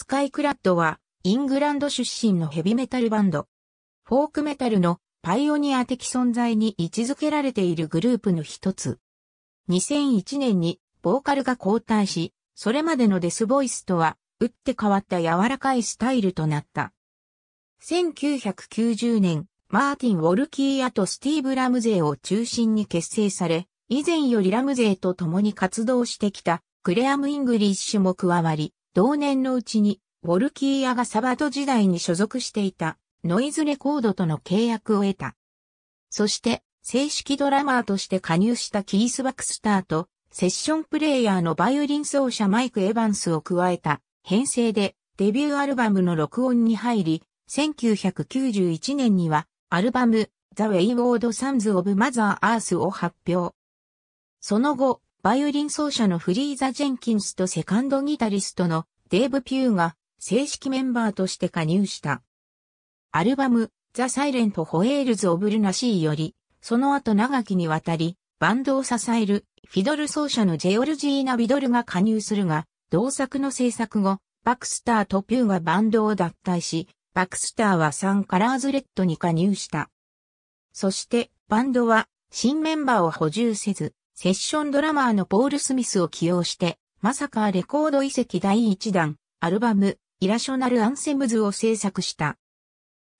スカイクラッドは、イングランド出身のヘビメタルバンド。フォークメタルのパイオニア的存在に位置づけられているグループの一つ。2001年にボーカルが交代し、それまでのデスボイスとは、打って変わった柔らかいスタイルとなった。1990年、マーティン・ウォルキーアとスティーブ・ラムゼーを中心に結成され、以前よりラムゼーと共に活動してきたクレアム・イングリッシュも加わり、同年のうちに、ウォルキーヤがサバト時代に所属していたノイズレコードとの契約を得た。そして、正式ドラマーとして加入したキース・バクスターと、セッションプレイヤーのバイオリン奏者マイク・エヴァンスを加えた編成でデビューアルバムの録音に入り、1991年にはアルバム The Wayward Sons of Mother Earth を発表。その後、バイオリン奏者のフリーザ・ジェンキンスとセカンドギタリストのデーブ・ピューが正式メンバーとして加入した。アルバム、ザ・サイレント・ホエールズ・オブ・ルナシーより、その後長きにわたり、バンドを支えるフィドル奏者のジェオルジーナ・ビドルが加入するが、同作の制作後、バクスターとピューがバンドを脱退し、バクスターはサンカラーズレッドに加入した。そして、バンドは新メンバーを補充せず、セッションドラマーのポール・スミスを起用して、まさかレコード遺跡第1弾、アルバム、イラショナル・アンセムズを制作した。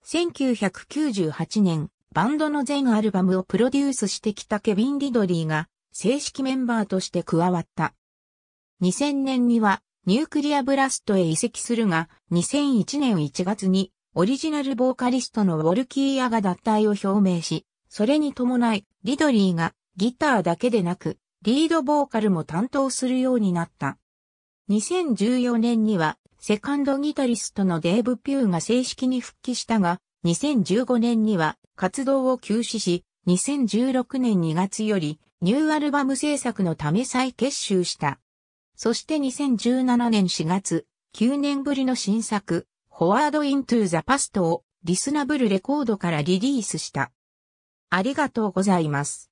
1998年、バンドの全アルバムをプロデュースしてきたケビン・リドリーが、正式メンバーとして加わった。2000年には、ニュークリアブラストへ移籍するが、2001年1月に、オリジナルボーカリストのウォルキー・アが脱退を表明し、それに伴い、リドリーがギターだけでなく、リードボーカルも担当するようになった。2014年には、セカンドギタリストのデーブ・ピューが正式に復帰したが、2015年には活動を休止し、2016年2月よりニューアルバム制作のため再結集した。そして2017年4月、9年ぶりの新作、フォワード・イントゥ・ザ・パストをリスナブルレコードからリリースした。ありがとうございます。